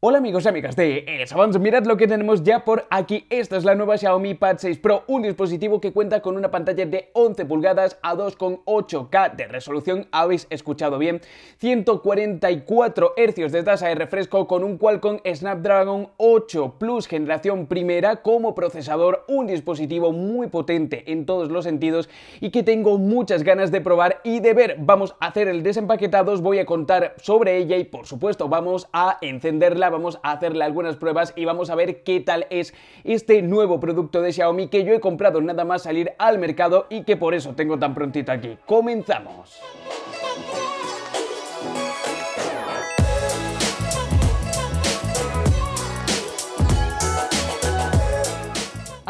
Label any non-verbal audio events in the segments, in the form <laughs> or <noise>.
Hola amigos y amigas de mirad lo que tenemos ya por aquí. Esta es la nueva Xiaomi Pad 6 Pro, un dispositivo que cuenta con una pantalla de 11 pulgadas a 2,8K de resolución, habéis escuchado bien, 144 Hz de tasa de refresco con un Qualcomm Snapdragon 8 Plus generación primera como procesador, un dispositivo muy potente en todos los sentidos y que tengo muchas ganas de probar y de ver. Vamos a hacer el desempaquetado, os voy a contar sobre ella y por supuesto vamos a encenderla vamos a hacerle algunas pruebas y vamos a ver qué tal es este nuevo producto de Xiaomi que yo he comprado nada más salir al mercado y que por eso tengo tan prontito aquí. ¡Comenzamos!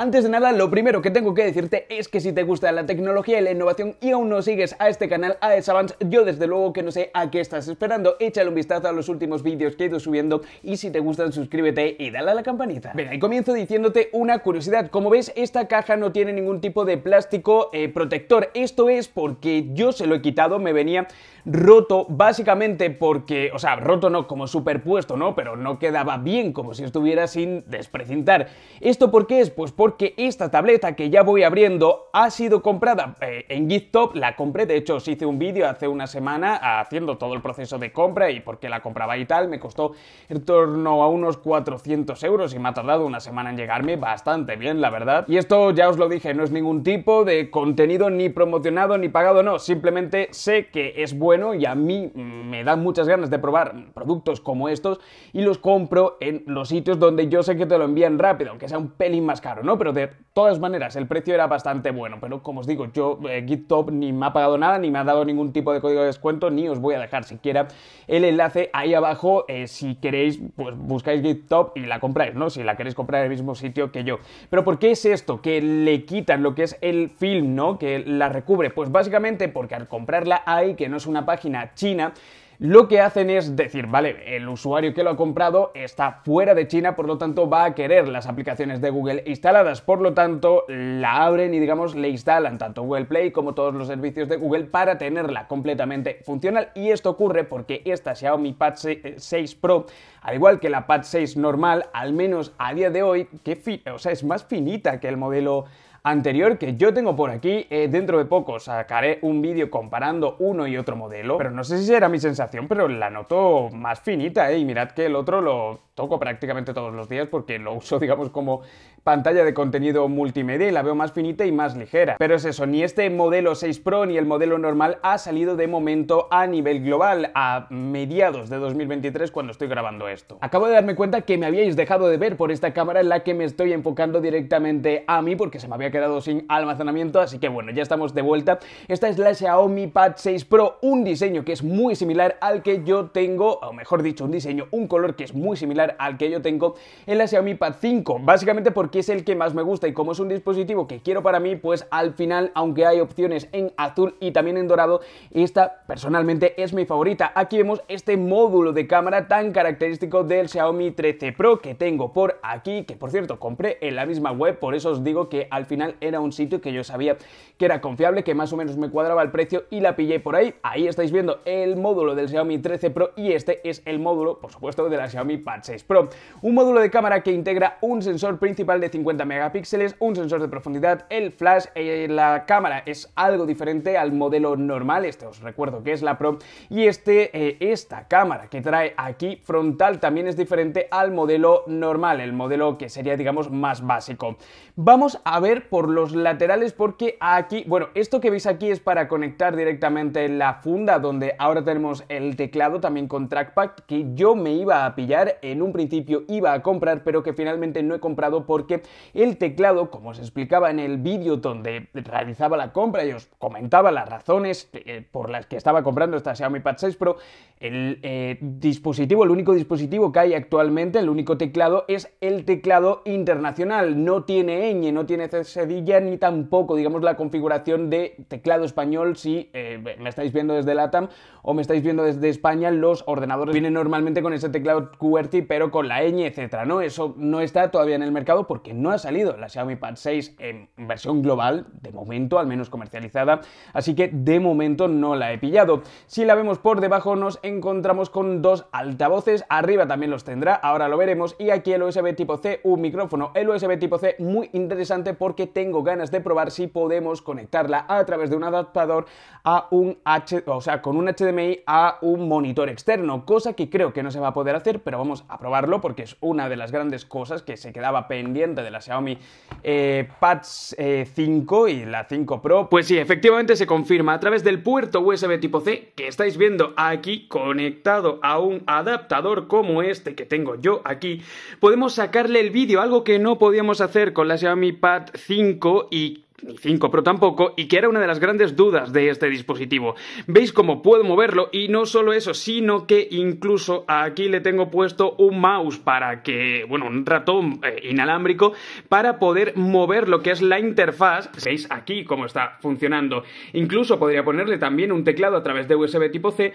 Antes de nada, lo primero que tengo que decirte es que si te gusta la tecnología y la innovación y aún no sigues a este canal, a Advance, yo desde luego que no sé a qué estás esperando. Échale un vistazo a los últimos vídeos que he ido subiendo y si te gustan, suscríbete y dale a la campanita. Venga, y comienzo diciéndote una curiosidad. Como ves, esta caja no tiene ningún tipo de plástico eh, protector. Esto es porque yo se lo he quitado, me venía roto básicamente porque, o sea, roto no, como superpuesto, ¿no? Pero no quedaba bien, como si estuviera sin desprecintar. ¿Esto por qué es? Pues por porque esta tableta que ya voy abriendo ha sido comprada eh, en GitHub, la compré, de hecho os hice un vídeo hace una semana haciendo todo el proceso de compra y porque la compraba y tal, me costó en torno a unos 400 euros y me ha tardado una semana en llegarme, bastante bien la verdad. Y esto ya os lo dije, no es ningún tipo de contenido ni promocionado ni pagado, no, simplemente sé que es bueno y a mí me dan muchas ganas de probar productos como estos y los compro en los sitios donde yo sé que te lo envían rápido, aunque sea un pelín más caro, ¿no? Pero de todas maneras, el precio era bastante bueno. Pero como os digo, yo eh, ni me ha pagado nada, ni me ha dado ningún tipo de código de descuento, ni os voy a dejar siquiera el enlace ahí abajo. Eh, si queréis, pues buscáis GitHub y la compráis, ¿no? Si la queréis comprar en el mismo sitio que yo. Pero ¿por qué es esto? Que le quitan lo que es el film, ¿no? Que la recubre. Pues básicamente porque al comprarla hay que no es una página china, lo que hacen es decir, vale, el usuario que lo ha comprado está fuera de China, por lo tanto va a querer las aplicaciones de Google instaladas, por lo tanto la abren y digamos le instalan tanto Google Play como todos los servicios de Google para tenerla completamente funcional y esto ocurre porque esta Xiaomi Pad 6 eh, Pro, al igual que la Pad 6 normal, al menos a día de hoy, que o sea, es más finita que el modelo anterior que yo tengo por aquí. Eh, dentro de poco sacaré un vídeo comparando uno y otro modelo, pero no sé si será mi sensación, pero la noto más finita, eh, Y mirad que el otro lo toco prácticamente todos los días porque lo uso, <laughs> digamos, como pantalla de contenido multimedia y la veo más finita y más ligera. Pero es eso, ni este modelo 6 Pro ni el modelo normal ha salido de momento a nivel global, a mediados de 2023 cuando estoy grabando esto. Acabo de darme cuenta que me habíais dejado de ver por esta cámara en la que me estoy enfocando directamente a mí porque se me había quedado sin almacenamiento, así que bueno, ya estamos de vuelta. Esta es la Xiaomi Pad 6 Pro, un diseño que es muy similar al que yo tengo, o mejor dicho, un diseño, un color que es muy similar al que yo tengo en la Xiaomi Pad 5, básicamente por que es el que más me gusta y como es un dispositivo que quiero para mí, pues al final, aunque hay opciones en azul y también en dorado, esta personalmente es mi favorita. Aquí vemos este módulo de cámara tan característico del Xiaomi 13 Pro que tengo por aquí, que por cierto compré en la misma web, por eso os digo que al final era un sitio que yo sabía que era confiable, que más o menos me cuadraba el precio y la pillé por ahí. Ahí estáis viendo el módulo del Xiaomi 13 Pro y este es el módulo, por supuesto, de la Xiaomi Pad 6 Pro. Un módulo de cámara que integra un sensor principal de 50 megapíxeles, un sensor de profundidad, el flash, eh, la cámara es algo diferente al modelo normal, este os recuerdo que es la Pro, y este, eh, esta cámara que trae aquí frontal también es diferente al modelo normal, el modelo que sería digamos más básico. Vamos a ver por los laterales porque aquí, bueno, esto que veis aquí es para conectar directamente la funda donde ahora tenemos el teclado también con trackpad que yo me iba a pillar, en un principio iba a comprar pero que finalmente no he comprado porque el teclado, como os explicaba en el vídeo donde realizaba la compra y os comentaba las razones eh, eh, por las que estaba comprando esta Xiaomi Pad 6 Pro, el eh, dispositivo, el único dispositivo que hay actualmente, el único teclado, es el teclado internacional. No tiene ñ, no tiene cedilla, ni tampoco, digamos, la configuración de teclado español si me estáis viendo desde LATAM o me estáis viendo desde España, los ordenadores vienen normalmente con ese teclado QWERTY, pero con la ñ, etcétera, ¿no? Eso no está todavía en el mercado porque no ha salido la Xiaomi Pad 6 en versión global, de momento, al menos comercializada, así que de momento no la he pillado. Si la vemos por debajo nos encontramos con dos altavoces, arriba también los tendrá, ahora lo veremos, y aquí el USB tipo C, un micrófono, el USB tipo C muy interesante porque tengo ganas de probar si podemos conectarla a través de un adaptador a un H, o sea, con un HDMI a un monitor externo, cosa que creo que no se va a poder hacer, pero vamos a probarlo porque es una de las grandes cosas que se quedaba pendiente de la Xiaomi eh, Pads 5 eh, y la 5 Pro. Pues sí, efectivamente se confirma a través del puerto USB tipo C que estáis viendo aquí conectado a un adaptador como este que tengo yo aquí, podemos sacarle el vídeo, algo que no podíamos hacer con la Xiaomi Pad 5 y ni 5 Pro tampoco, y que era una de las grandes dudas de este dispositivo. Veis cómo puedo moverlo y no solo eso, sino que incluso aquí le tengo puesto un mouse para que, bueno, un ratón eh, inalámbrico para poder mover lo que es la interfaz. Veis aquí cómo está funcionando. Incluso podría ponerle también un teclado a través de USB tipo C, eh,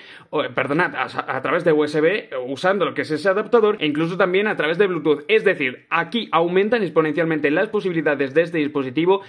perdonad, a, través de USB eh, usando lo que es ese adaptador e incluso también a través de Bluetooth. Es decir, aquí aumentan exponencialmente las posibilidades de este dispositivo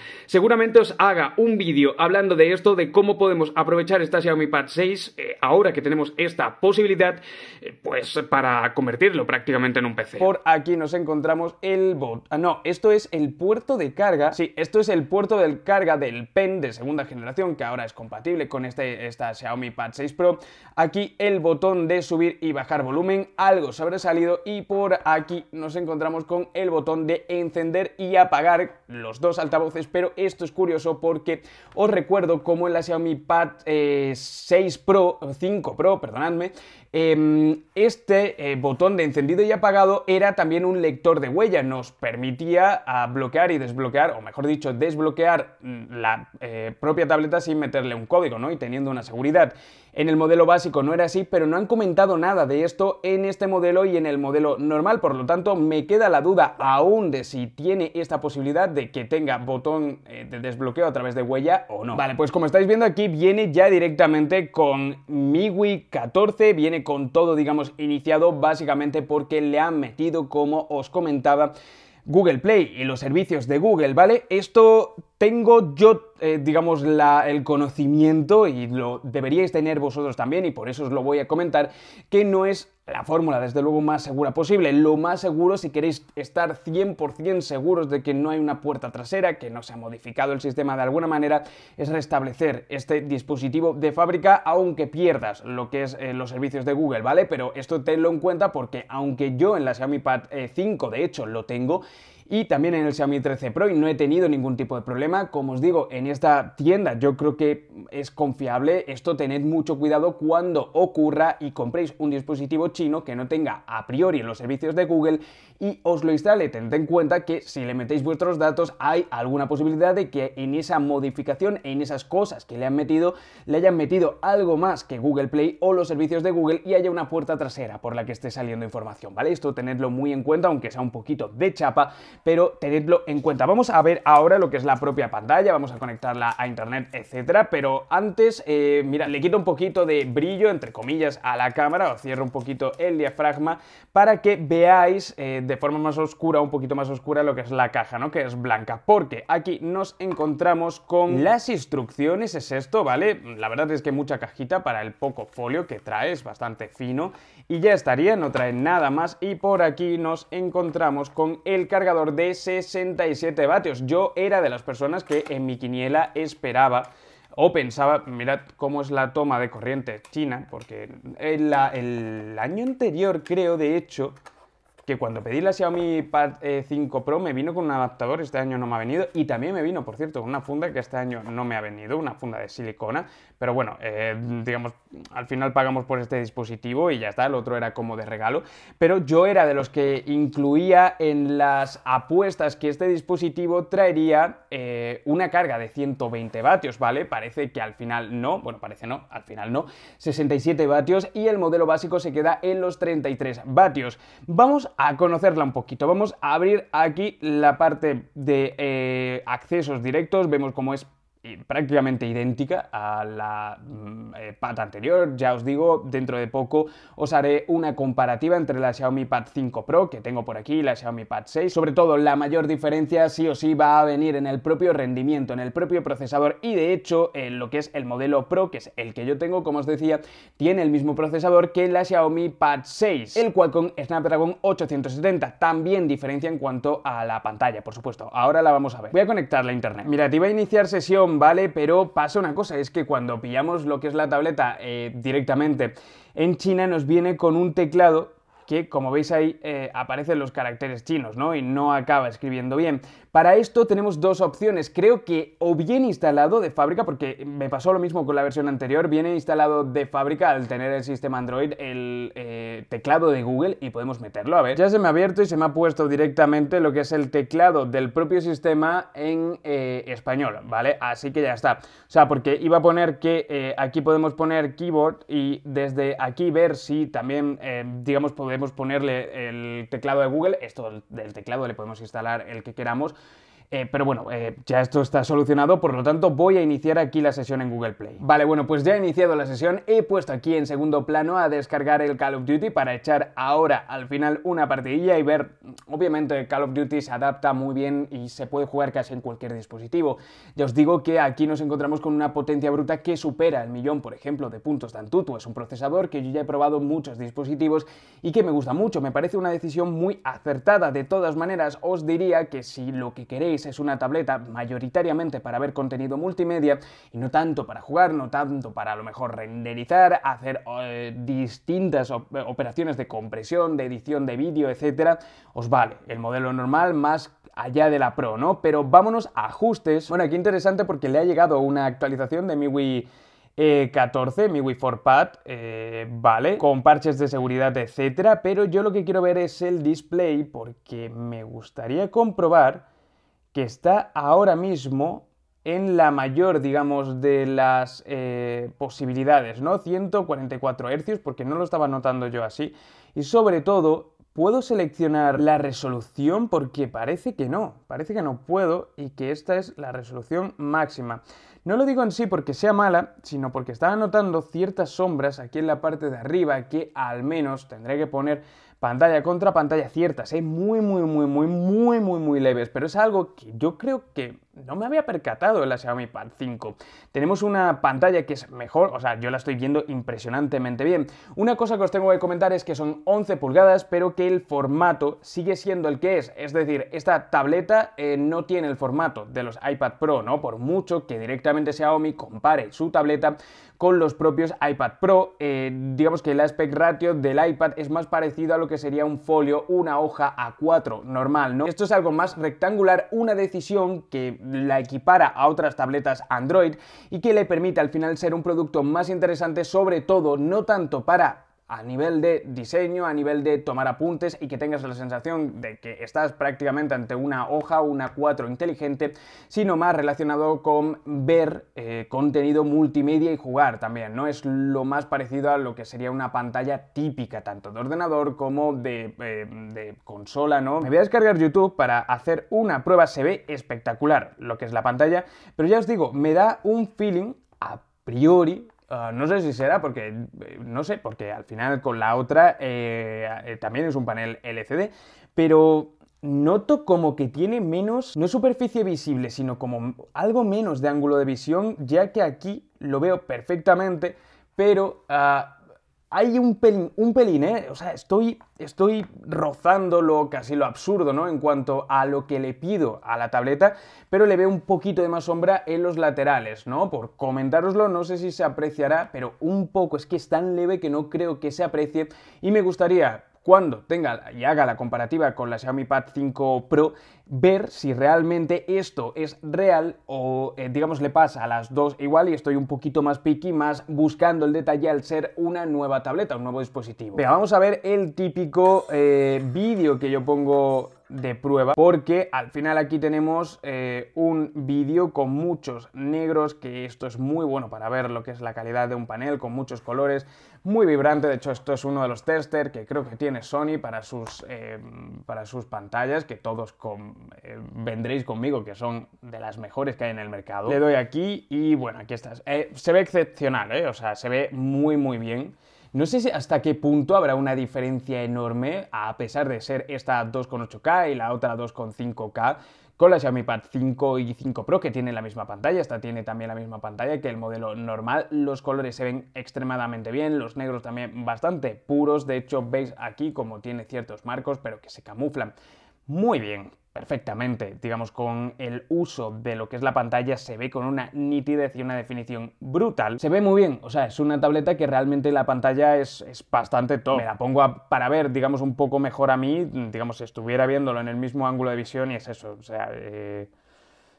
Seguramente os haga un vídeo hablando de esto, de cómo podemos aprovechar esta Xiaomi Pad 6, eh, ahora que tenemos esta posibilidad, eh, pues para convertirlo prácticamente en un PC. Por aquí nos encontramos el bot. Ah, no, esto es el puerto de carga. Sí, esto es el puerto de carga del Pen de segunda generación, que ahora es compatible con este, esta Xiaomi Pad 6 Pro. Aquí el botón de subir y bajar volumen, algo sobresalido, y por aquí nos encontramos con el botón de encender y apagar los dos altavoces, pero esto esto es curioso porque os recuerdo cómo en la Xiaomi Pad 6 eh, Pro, 5 Pro, perdonadme, Em, este eh, botón de encendido y apagado era también un lector de huella, nos permitía ah, bloquear y desbloquear, o mejor dicho, desbloquear mm, la eh, propia tableta sin meterle un código, ¿no? Y teniendo una seguridad. En el modelo básico no era así, pero no han comentado nada de esto en este modelo y en el modelo normal, por lo tanto me queda la duda aún de si tiene esta posibilidad de que tenga botón eh, de desbloqueo a través de huella o no. Vale, pues como estáis viendo aquí viene ya directamente con MIUI 14, viene con con todo, digamos, iniciado básicamente porque le han metido, como os comentaba, Google Play y los servicios de Google, ¿vale? Esto tengo yo, eh, digamos, la, el conocimiento, y lo deberíais tener vosotros también, y por eso os lo voy a comentar, que no es la fórmula, desde luego, más segura posible. Lo más seguro si queréis estar 100% seguros de que no hay una puerta trasera, que no se ha modificado el sistema de alguna manera, es restablecer este dispositivo de fábrica, aunque pierdas lo que es eh, los servicios de Google, ¿vale? Pero esto tenlo en cuenta porque aunque yo en la Xiaomi Pad 5, eh, de hecho, lo tengo, y también en el Xiaomi 13 Pro y no he tenido ningún tipo de problema. Como os digo, en esta tienda yo creo que es confiable. Esto tened mucho cuidado cuando ocurra y compréis un dispositivo chino que no tenga a priori los servicios de Google y os lo instale. Tened en cuenta que si le metéis vuestros datos hay alguna posibilidad de que en esa modificación, en esas cosas que le han metido, le hayan metido algo más que Google Play o los servicios de Google y haya una puerta trasera por la que esté saliendo información, ¿vale? Esto tenedlo muy en cuenta, aunque sea un poquito de chapa, pero tenedlo en cuenta. Vamos a ver ahora lo que es la propia pantalla, vamos a conectarla a internet, etcétera, pero antes, eh, mira, le quito un poquito de brillo, entre comillas, a la cámara, o cierro un poquito el diafragma para que veáis eh, de forma más oscura, un poquito más oscura, lo que es la caja, ¿no? Que es blanca, porque aquí nos encontramos con las instrucciones, es esto, ¿vale? La verdad es que mucha cajita para el poco folio que trae, es bastante fino, y ya estaría, no trae nada más, y por aquí nos encontramos con el cargador de 67 vatios. Yo era de las personas que en mi quiniela esperaba o pensaba, mirad cómo es la toma de corriente china, porque el año anterior creo, de hecho, que cuando pedí la Xiaomi Pad 5 eh, Pro me vino con un adaptador, este año no me ha venido, y también me vino, por cierto, una funda que este año no me ha venido, una funda de silicona, pero bueno, eh, digamos, al final pagamos por este dispositivo y ya está, el otro era como de regalo. Pero yo era de los que incluía en las apuestas que este dispositivo traería eh, una carga de 120 vatios, ¿vale? Parece que al final no, bueno, parece no, al final no, 67 vatios y el modelo básico se queda en los 33 vatios. Vamos a conocerla un poquito, vamos a abrir aquí la parte de eh, accesos directos, vemos cómo es prácticamente idéntica a la mm, eh, Pad anterior. Ya os digo, dentro de poco os haré una comparativa entre la Xiaomi Pad 5 Pro que tengo por aquí y la Xiaomi Pad 6. Sobre todo, la mayor diferencia sí o sí va a venir en el propio rendimiento, en el propio procesador y de hecho en lo que es el modelo Pro, que es el que yo tengo, como os decía, tiene el mismo procesador que la Xiaomi Pad 6. El Qualcomm Snapdragon 870 también diferencia en cuanto a la pantalla, por supuesto. Ahora la vamos a ver. Voy a conectar la internet. te iba a iniciar sesión ¿vale? Pero pasa una cosa, es que cuando pillamos lo que es la tableta eh, directamente en China nos viene con un teclado que como veis ahí eh, aparecen los caracteres chinos, ¿no? Y no acaba escribiendo bien. Para esto tenemos dos opciones, creo que o bien instalado de fábrica, porque me pasó lo mismo con la versión anterior, viene instalado de fábrica al tener el sistema Android el eh, teclado de Google y podemos meterlo, a ver. Ya se me ha abierto y se me ha puesto directamente lo que es el teclado del propio sistema en eh, español, ¿vale? Así que ya está. O sea, porque iba a poner que aquí podemos poner keyboard y desde aquí ver si también, digamos, podemos podemos ponerle el teclado de Google, esto del teclado le podemos instalar el que queramos eh, pero bueno, eh, ya esto está solucionado, por lo tanto voy a iniciar aquí la sesión en Google Play. Vale, bueno, pues ya he iniciado la sesión, he puesto aquí en segundo plano a descargar el Call of Duty para echar ahora al final una partidilla y ver, obviamente Call of Duty se adapta muy bien y se puede jugar casi en cualquier dispositivo. Ya os digo que aquí nos encontramos con una potencia bruta que supera el millón, por ejemplo, de puntos de Antutu. Es un procesador que yo ya he probado en muchos dispositivos y que me gusta mucho, me parece una decisión muy acertada. De todas maneras, os diría que si lo que queréis es una tableta mayoritariamente para ver contenido multimedia y no tanto para jugar, no tanto para a lo mejor renderizar, hacer eh, distintas operaciones de compresión, de edición de vídeo, etc. os vale el modelo normal más allá de la Pro, ¿no? Pero vámonos a ajustes. Bueno, aquí interesante porque le ha llegado una actualización de MIUI 14, eh, MIUI 4Pad, eh, vale, con parches de seguridad, etcétera, pero yo lo que quiero ver es el display porque me gustaría comprobar que está ahora mismo en la mayor, digamos, de las eh, posibilidades, ¿no? 144 Hz, porque no lo estaba notando yo así. Y sobre todo, ¿puedo seleccionar la resolución? Porque parece que no, parece que no puedo y que esta es la resolución máxima. No lo digo en sí porque sea mala, sino porque estaba notando ciertas sombras aquí en la parte de arriba que al menos tendré que poner pantalla contra pantalla ciertas, Es ¿eh? muy, muy, muy, muy, muy, muy, muy leves, pero es algo que yo creo que no me había percatado la Xiaomi Pad 5. Tenemos una pantalla que es mejor, o sea, yo la estoy viendo impresionantemente bien. Una cosa que os tengo que comentar es que son 11 pulgadas, pero que el formato sigue siendo el que es. Es decir, esta tableta eh, no tiene el formato de los iPad Pro, ¿no? Por mucho que directamente Xiaomi compare su tableta con los propios iPad Pro. Eh, digamos que el aspect ratio del iPad es más parecido a lo que sería un folio, una hoja a 4 normal, ¿no? Esto es algo más rectangular, una decisión que la equipara a otras tabletas Android y que le permite al final ser un producto más interesante, sobre todo no tanto para a nivel de diseño, a nivel de tomar apuntes y que tengas la sensación de que estás prácticamente ante una hoja, una 4 inteligente, sino más relacionado con ver eh, contenido multimedia y jugar también. No es lo más parecido a lo que sería una pantalla típica, tanto de ordenador como de, eh, de consola, ¿no? Me voy a descargar YouTube para hacer una prueba, se ve espectacular lo que es la pantalla, pero ya os digo, me da un feeling a priori Ah, no sé si será porque, eh, no sé, porque al final con la otra eh, eh, también es un panel LCD, pero noto como que tiene menos, no superficie visible, sino como algo menos de ángulo de visión, ya que aquí lo veo perfectamente, pero ah, hay un pelín, un pelín, ¿eh? O sea, estoy, estoy rozándolo casi lo absurdo, ¿no? En cuanto a lo que le pido a la tableta, pero le veo un poquito de más sombra en los laterales, ¿no? Por comentároslo, no sé si se apreciará, pero un poco, es que es tan leve que no creo que se aprecie y me gustaría cuando tenga y haga la comparativa con la Xiaomi Pad 5 Pro, ver si realmente esto es real o, eh, digamos, le pasa a las dos igual y estoy un poquito más piqui, más buscando el detalle al ser una nueva tableta, un nuevo dispositivo. Vea, vamos a ver el típico eh, vídeo que yo pongo de prueba porque al final aquí tenemos eh, un vídeo con muchos negros que esto es muy bueno para ver lo que es la calidad de un panel con muchos colores muy vibrante de hecho esto es uno de los tester que creo que tiene Sony para sus eh, para sus pantallas que todos eh, vendréis conmigo que son de las mejores que hay en el mercado le doy aquí y bueno aquí estás se ve excepcional o sea se ve muy muy bien no sé si hasta qué punto habrá una diferencia enorme, a pesar de ser esta 2.8K y la otra 2.5K, con la Xiaomi Pad 5 y 5 Pro que tiene la misma pantalla, esta tiene también la misma pantalla que el modelo normal, los colores se ven extremadamente bien, los negros también bastante puros, de hecho veis aquí como tiene ciertos marcos pero que se camuflan muy bien perfectamente. Digamos, con el uso de lo que es la pantalla se ve con una nitidez y una definición brutal. Se ve muy bien, o sea, es una tableta que realmente la pantalla es, bastante top. Me la pongo para ver, digamos, un poco mejor a mí, digamos, si estuviera viéndolo en el mismo ángulo de visión y es eso, o sea... Eh,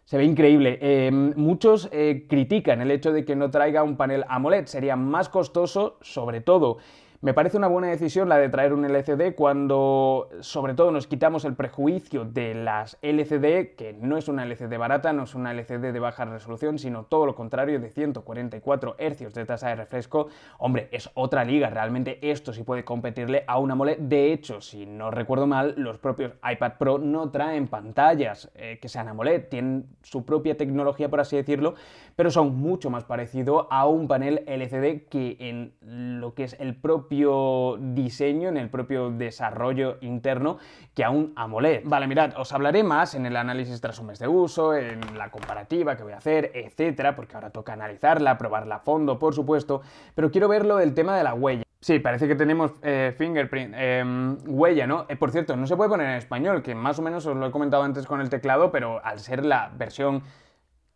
se ve increíble. Em, muchos eh, critican el hecho de que no traiga un panel AMOLED. Sería más costoso, sobre todo. Me parece una buena decisión la de traer un LCD cuando sobre todo nos quitamos el prejuicio de las LCD, que no es una LCD barata, no es una LCD de baja resolución, sino todo lo contrario de 144 Hz de tasa de refresco. Hombre, es otra liga, realmente esto sí puede competirle a una mole. De hecho, si no recuerdo mal, los propios iPad Pro no traen pantallas eh, que sean AMOLED, tienen su propia tecnología, por así decirlo, pero son mucho más parecido a un panel LCD que en lo que es el propio diseño, en el propio desarrollo interno, que a un AMOLED. Vale, mirad, os hablaré más en el análisis tras un mes de uso, en la comparativa que voy a hacer, etcétera, porque ahora toca analizarla, probarla a fondo, por supuesto, pero quiero ver lo del tema de la huella. Sí, parece que tenemos eh, fingerprint, em, huella, ¿no? Eh, por cierto, no se puede poner en español, que más o menos os lo he comentado antes con el teclado, pero al ser la versión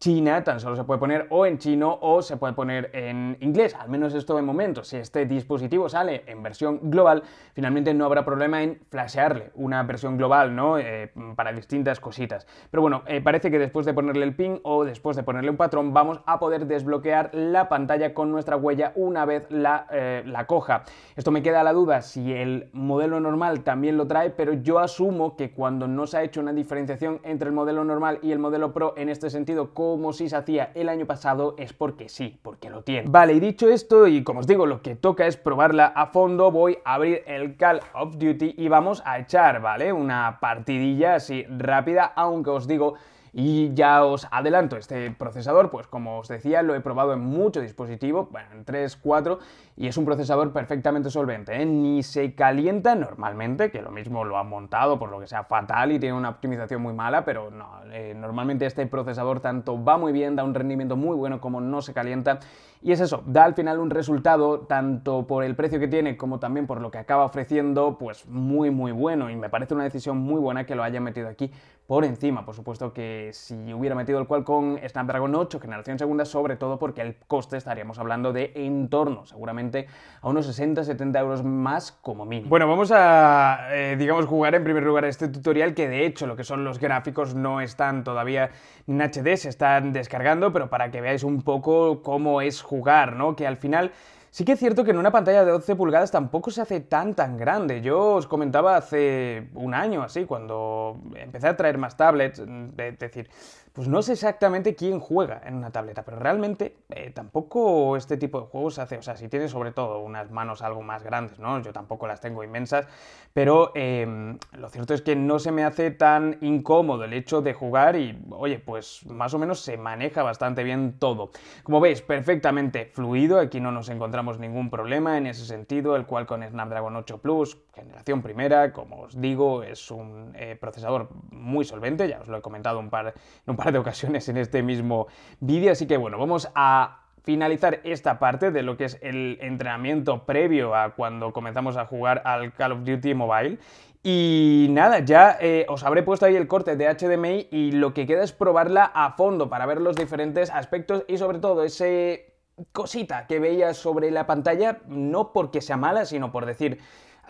China tan solo se puede poner o en chino o se puede poner en inglés, al menos esto de momento. Si este dispositivo sale en versión global, finalmente no habrá problema en flashearle una versión global, ¿no? Eh, para distintas cositas. Pero bueno, eh, parece que después de ponerle el pin o después de ponerle un patrón, vamos a poder desbloquear la pantalla con nuestra huella una vez eh, la, coja. Esto me queda la duda si el modelo normal también lo trae, pero yo asumo que cuando no se ha hecho una diferenciación entre el modelo normal y el modelo Pro en este sentido, como si se hacía el año pasado es porque sí, porque lo tiene. Vale, y dicho esto, y como os digo, lo que toca es probarla a fondo, voy a abrir el Call of Duty y vamos a echar, ¿vale? Una partidilla así rápida, aunque os digo y ya os adelanto, este procesador, pues como os decía, lo he probado en mucho dispositivos, en 3, 4, y es un procesador perfectamente solvente, ¿eh? ni se calienta normalmente, que lo mismo lo han montado por lo que sea fatal y tiene una optimización muy mala, pero no, eh, normalmente este procesador tanto va muy bien, da un rendimiento muy bueno como no se calienta y es eso, da al final un resultado, tanto por el precio que tiene como también por lo que acaba ofreciendo, pues muy, muy bueno. Y me parece una decisión muy buena que lo haya metido aquí por encima. Por supuesto que si hubiera metido el Qualcomm Snapdragon 8, generación segunda, sobre todo porque el coste estaríamos hablando de en torno, seguramente, a unos 60-70 euros más como mínimo. Bueno, vamos a, eh, digamos, jugar en primer lugar este tutorial, que de hecho lo que son los gráficos no están todavía en HD, se están descargando, pero para que veáis un poco cómo es jugar, ¿no? Que al final Sí que es cierto que en una pantalla de 12 pulgadas tampoco se hace tan tan grande. Yo os comentaba hace un año así, cuando empecé a traer más tablets, mm, es decir, pues no sé exactamente quién juega en una tableta, pero realmente eh, tampoco este tipo de juegos se hace. O sea, si tienes sobre todo unas manos algo más grandes, ¿no? Yo tampoco las tengo inmensas, pero em, lo cierto es que no se me hace tan incómodo el hecho de jugar y, oye, pues más o menos se maneja bastante bien todo. Como veis, perfectamente fluido, aquí no nos encontramos ningún problema en ese sentido, el cual con Snapdragon 8 Plus, generación primera, como os digo, es un eh, procesador muy solvente, ya os lo he comentado un par, en un de ocasiones en este mismo vídeo, así que bueno, vamos a finalizar esta parte de lo que es el entrenamiento previo a cuando comenzamos a jugar al Call of Duty Mobile. Y nada, ya eh, os habré puesto ahí el corte de HDMI y lo que queda es probarla a fondo para ver los diferentes aspectos y sobre todo ese cosita que veía sobre la pantalla, no porque sea mala, sino por decir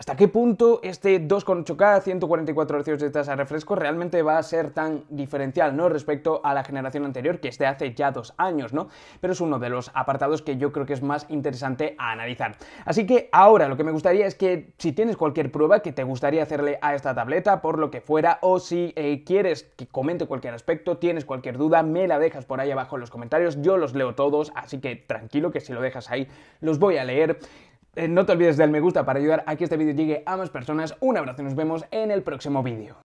¿Hasta qué punto este 2.8K 144 Hz de tasa de refresco realmente va a ser tan diferencial ¿no? respecto a la generación anterior, que este hace ya dos años, ¿no? Pero es uno de los apartados que yo creo que es más interesante a analizar. Así que ahora lo que me gustaría es que si tienes cualquier prueba que te gustaría hacerle a esta tableta, por lo que fuera, o si eh, quieres que comente cualquier aspecto, tienes cualquier duda, me la dejas por ahí abajo en los comentarios, yo los leo todos, así que tranquilo que si lo dejas ahí los voy a leer. Eh, no te olvides del me gusta para ayudar a que este vídeo llegue a más personas. Un abrazo y nos vemos en el próximo vídeo.